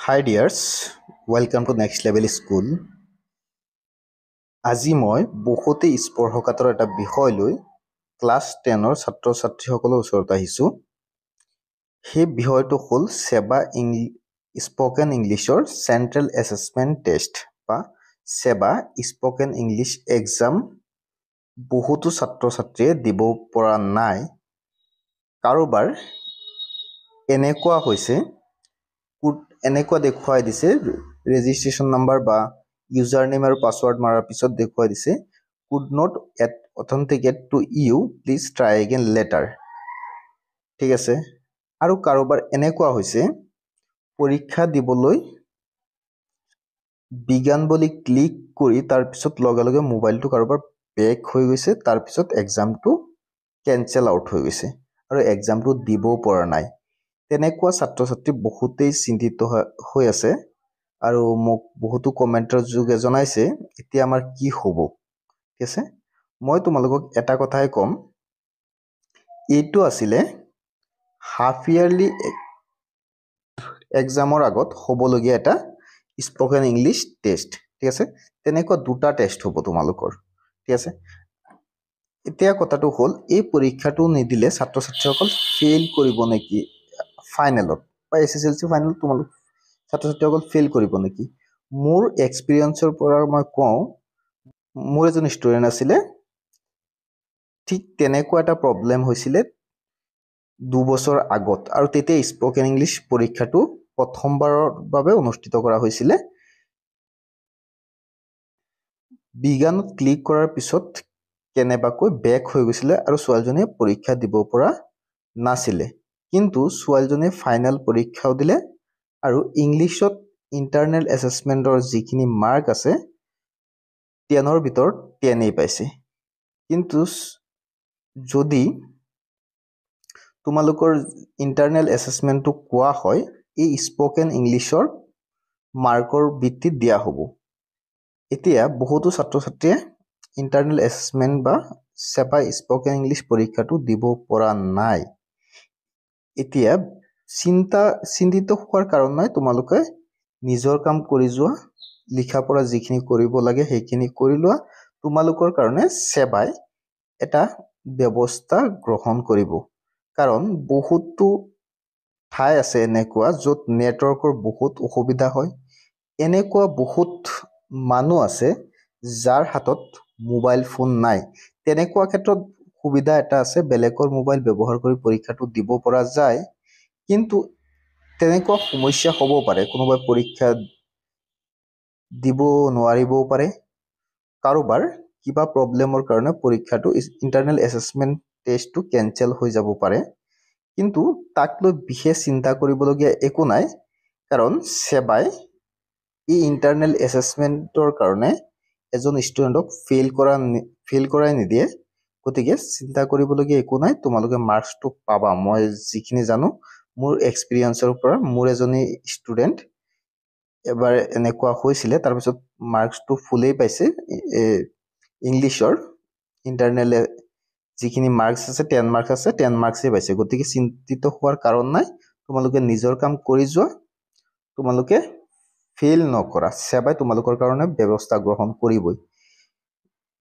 high dears welcome to next level school আজি মই বহুতে স্পৰ্শকাতৰ এটা বিষয় লৈ ক্লাছ টেনৰ ছাত্ৰ ছাত্ৰীসকলৰ ওচৰত আহিছোঁ সেই বিষয়টো হ'ল চেবা ইংলিছ স্পকেন ইংলিছৰ চেণ্ট্ৰেল এছেচমেণ্ট টেষ্ট বা চেবা স্পকেন ইংলিছ এক্সাম বহুতো ছাত্ৰ ছাত্ৰীয়ে দিব পৰা নাই কাৰোবাৰ এনেকুৱা হৈছে এনেকুৱা দেখুৱাই দিছে ৰেজিষ্ট্ৰেশ্যন নাম্বাৰ বা ইউজাৰ নেম আৰু পাছৱৰ্ড মৰাৰ পিছত দেখুৱাই দিছে could not at authenticate to you please try again later ঠিক আছে আৰু কাৰোবাৰ এনেকুৱা হৈছে পৰীক্ষা দিবলৈ বিজ্ঞান বুলি ক্লিক কৰি তাৰপিছত লগে লগে মোবাইলটো কাৰোবাৰ বেক হৈ গৈছে তাৰপিছত এক্সামটো কেঞ্চেল আউট হৈ গৈছে আৰু এক্সামটো দিব পৰা নাই তেনেকুৱা ছাত্ৰ ছাত্ৰী বহুতেই চিন্তিত হৈ আছে আৰু মোক বহুতো কমেণ্টৰ যোগে জনাইছে এতিয়া আমাৰ কি হ'ব ঠিক আছে মই তোমালোকক এটা কথাই ক'ম এইটো আছিলে হাফ ইয়াৰলি এক্সামৰ আগত হ'বলগীয়া এটা স্পকেন ইংলিছ টেষ্ট ঠিক আছে তেনেকুৱা দুটা টেষ্ট হ'ব তোমালোকৰ ঠিক আছে এতিয়া কথাটো হ'ল এই পৰীক্ষাটো নিদিলে ছাত্ৰ ছাত্ৰীসকল ফেইল কৰিব নেকি ফাইনেলত বা এছ এছ এল চি ফাইনেলত তোমালোক ছাত্ৰ ছাত্ৰীসকল ফেইল কৰিব নেকি মোৰ এক্সপিৰিয়েঞ্চৰ পৰা মই কওঁ মোৰ এজন ষ্টুডেণ্ট আছিলে ঠিক তেনেকুৱা এটা প্ৰব্লেম হৈছিলে দুবছৰ আগত আৰু তেতিয়া স্পকেন ইংলিছ পৰীক্ষাটো প্ৰথমবাৰৰ বাবে অনুষ্ঠিত কৰা হৈছিলে বিজ্ঞানত ক্লিক কৰাৰ পিছত কেনেবাকৈ বেক হৈ গৈছিলে আৰু ছোৱালীজনীয়ে পৰীক্ষা দিব পৰা নাছিলে কিন্তু ছোৱালীজনীয়ে ফাইনেল পৰীক্ষাও দিলে আৰু ইংলিছত ইণ্টাৰনেল এছেচমেণ্টৰ যিখিনি মাৰ্ক আছে টেনৰ ভিতৰত টেনেই পাইছে কিন্তু যদি তোমালোকৰ ইণ্টাৰনেল এছেচমেণ্টটো কোৱা হয় এই স্পকেন ইংলিছৰ মাৰ্কৰ ভিত্তিত দিয়া হ'ব এতিয়া বহুতো ছাত্ৰ ছাত্ৰীয়ে ইণ্টাৰনেল এছেচমেণ্ট বা চেপাই স্পকেন ইংলিছ পৰীক্ষাটো দিব পৰা নাই এতিয়া চিন্তা চিন্তিত হোৱাৰ কাৰণ নাই তোমালোকে নিজৰ কাম কৰি যোৱা লিখা পৰা যিখিনি কৰিব লাগে সেইখিনি কৰি লোৱা তোমালোকৰ কাৰণে সেৱাই এটা ব্যৱস্থা গ্ৰহণ কৰিব কাৰণ বহুতো ঠাই আছে এনেকুৱা য'ত নেটৱৰ্কৰ বহুত অসুবিধা হয় এনেকুৱা বহুত মানুহ আছে যাৰ হাতত মোবাইল ফোন নাই তেনেকুৱা ক্ষেত্ৰত সুবিধা এটা আছে বেলেগৰ মোবাইল ব্যৱহাৰ কৰি পৰীক্ষাটো দিব পৰা যায় কিন্তু তেনেকুৱা সমস্যা হ'ব পাৰে কোনোবাই পৰীক্ষা দিব নোৱাৰিবও পাৰে কাৰোবাৰ কিবা প্ৰব্লেমৰ কাৰণে পৰীক্ষাটো ইণ্টাৰনেল এছেচমেণ্ট টেষ্টটো কেঞ্চেল হৈ যাব পাৰে কিন্তু তাক লৈ বিশেষ চিন্তা কৰিবলগীয়া একো নাই কাৰণ ছেবাই ই ইণ্টাৰনেল এছেচমেণ্টৰ কাৰণে এজন ষ্টুডেণ্টক ফেইল কৰা ফেইল কৰাই নিদিয়ে গতিকে চিন্তা কৰিবলগীয়া একো নাই তোমালোকে মাৰ্কছটো পাবা মই যিখিনি জানো মোৰ এক্সপিৰিয়েঞ্চৰ পৰা মোৰ এজনী ষ্টুডেণ্ট এবাৰ এনেকুৱা হৈছিলে তাৰপিছত মাৰ্কছটো ফুলেই পাইছে ইংলিছৰ ইণ্টাৰনেল যিখিনি মাৰ্কছ আছে টেন মাৰ্কছ আছে টেন মাৰ্কছেই পাইছে গতিকে চিন্তিত হোৱাৰ কাৰণ নাই তোমালোকে নিজৰ কাম কৰি যোৱা তোমালোকে ফেইল নকৰা চেবাই তোমালোকৰ কাৰণে ব্যৱস্থা গ্ৰহণ কৰিবই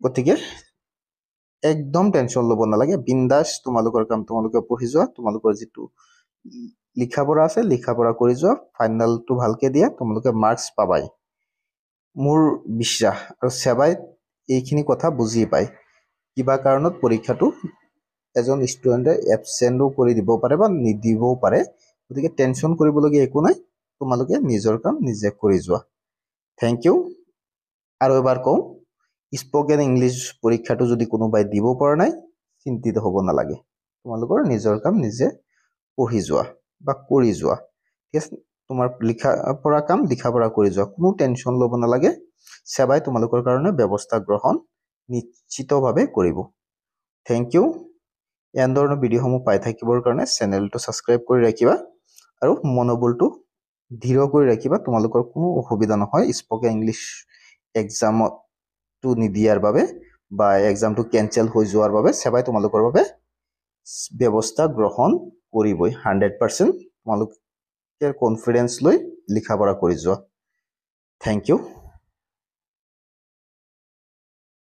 গতিকে একদম টেনশ্যন ল'ব নালাগে বিন্দাছ তোমালোকৰ কাম তোমালোকে পঢ়ি যোৱা তোমালোকৰ যিটো লিখা পঢ়া আছে লিখা পঢ়া কৰি যোৱা ফাইনেলটো ভালকৈ দিয়া তোমালোকে মাৰ্কছ পাবাই মোৰ বিশ্বাস আৰু চেবাই এইখিনি কথা বুজি পায় কিবা কাৰণত পৰীক্ষাটো এজন ষ্টুডেণ্টে এবচেণ্টো কৰি দিব পাৰে বা নিদিবও পাৰে গতিকে টেনশ্যন কৰিবলগীয়া একো নাই তোমালোকে নিজৰ কাম নিজে কৰি যোৱা থেংক ইউ আৰু এবাৰ কওঁ স্পকেন ইংলিছ পৰীক্ষাটো যদি কোনোবাই দিব পৰা নাই চিন্তিত হ'ব নালাগে তোমালোকৰ নিজৰ কাম নিজে পঢ়ি যোৱা বা কৰি যোৱা ঠিক আছে তোমাৰ লিখা পৰা কাম লিখা পৰা কৰি যোৱা কোনো টেনশ্যন ল'ব নালাগে চেবাই তোমালোকৰ কাৰণে ব্যৱস্থা গ্ৰহণ নিশ্চিতভাৱে কৰিব থেংক ইউ এনেধৰণৰ ভিডিঅ'সমূহ পাই থাকিবৰ কাৰণে চেনেলটো ছাবস্ক্ৰাইব কৰি ৰাখিবা আৰু মনোবলটো ধীৰ কৰি ৰাখিবা তোমালোকৰ কোনো অসুবিধা নহয় স্পকেন ইংলিছ এক্সামত টো নিদিয়াৰ বাবে বা এক্সামটো কেঞ্চেল হৈ যোৱাৰ বাবে সেৱাই তোমালোকৰ বাবে ব্যৱস্থা গ্ৰহণ কৰিবই হাণ্ড্ৰেড পাৰ্চেণ্ট তোমালোকে কনফিডেঞ্চ লৈ লিখা পড়া কৰি যোৱা থেংক ইউ